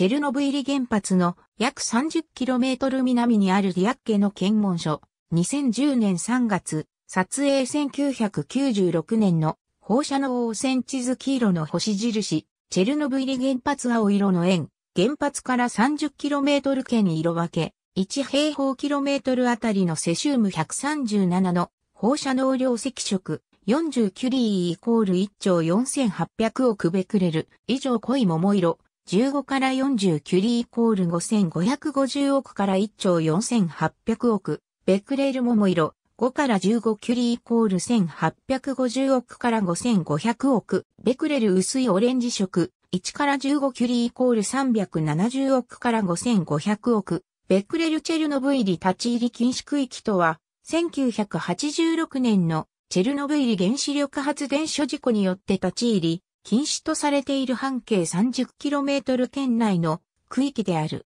チェルノブイリ原発の約 30km 南にあるリアッケの検問所。2010年3月、撮影1996年の放射能汚染地図黄色の星印、チェルノブイリ原発青色の円、原発から 30km 圏に色分け、1平方キロメートルあたりのセシウム137の放射能量赤色40キュリーイコール1兆4800億ベクレル以上濃い桃色15から40キュリーイコール5550億から1兆4800億、ベクレル桃色、5から15キュリーイコール1850億から5500億、ベクレル薄いオレンジ色、1から15キュリーイコール370億から5500億、ベクレルチェルノブイリ立ち入り禁止区域とは、1986年のチェルノブイリ原子力発電所事故によって立ち入り、禁止とされている半径 30km 圏内の区域である。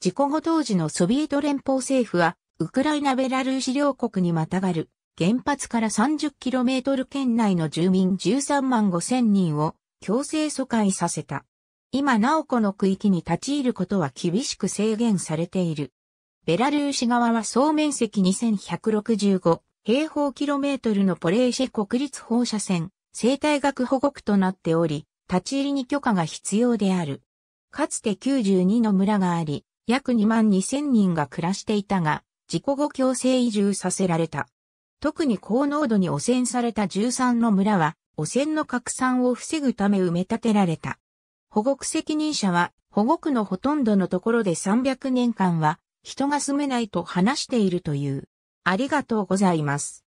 事故後当時のソビエト連邦政府は、ウクライナ・ベラルーシ両国にまたがる原発から 30km 圏内の住民13万5千人を強制疎開させた。今なおこの区域に立ち入ることは厳しく制限されている。ベラルーシ側は総面積2165平方キロメートルのポレーシェ国立放射線生態学保護区となっており、立ち入りに許可が必要である。かつて92の村があり、約2万2000人が暮らしていたが、事故後強制移住させられた。特に高濃度に汚染された13の村は、汚染の拡散を防ぐため埋め立てられた。保護区責任者は、保護区のほとんどのところで300年間は、人が住めないと話しているという。ありがとうございます。